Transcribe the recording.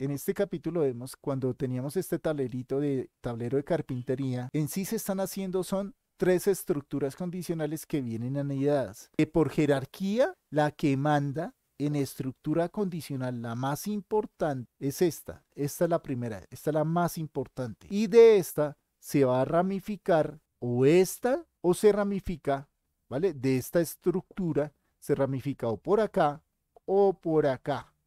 En este capítulo vemos cuando teníamos este tablerito de tablero de carpintería, en sí se están haciendo son tres estructuras condicionales que vienen anidadas. Que por jerarquía, la que manda en estructura condicional, la más importante es esta. Esta es la primera, esta es la más importante. Y de esta se va a ramificar o esta o se ramifica, ¿vale? De esta estructura se ramifica o por acá o por acá.